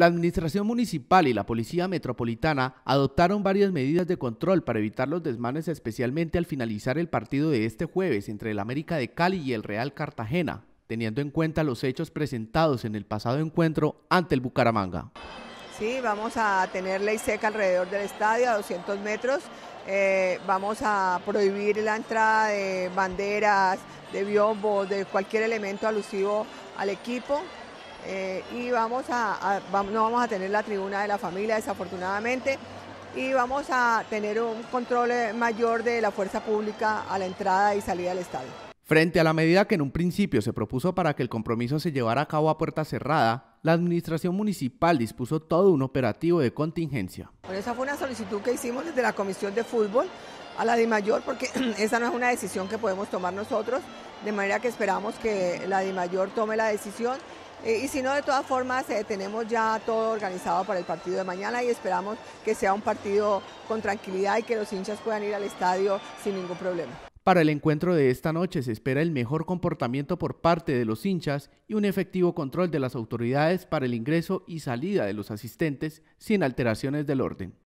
La Administración Municipal y la Policía Metropolitana adoptaron varias medidas de control para evitar los desmanes, especialmente al finalizar el partido de este jueves entre el América de Cali y el Real Cartagena, teniendo en cuenta los hechos presentados en el pasado encuentro ante el Bucaramanga. Sí, vamos a tener ley seca alrededor del estadio a 200 metros. Eh, vamos a prohibir la entrada de banderas, de biombos, de cualquier elemento alusivo al equipo. Eh, y vamos a, no vamos a tener la tribuna de la familia, desafortunadamente, y vamos a tener un control eh, mayor de la fuerza pública a la entrada y salida del estadio. Frente a la medida que en un principio se propuso para que el compromiso se llevara a cabo a puerta cerrada, la administración municipal dispuso todo un operativo de contingencia. esa fue una solicitud que hicimos desde la Comisión de Fútbol a la de Mayor, porque esa no es una decisión que podemos tomar nosotros, de manera que esperamos que la de Mayor tome la decisión eh, y si no, de todas formas, eh, tenemos ya todo organizado para el partido de mañana y esperamos que sea un partido con tranquilidad y que los hinchas puedan ir al estadio sin ningún problema. Para el encuentro de esta noche se espera el mejor comportamiento por parte de los hinchas y un efectivo control de las autoridades para el ingreso y salida de los asistentes sin alteraciones del orden.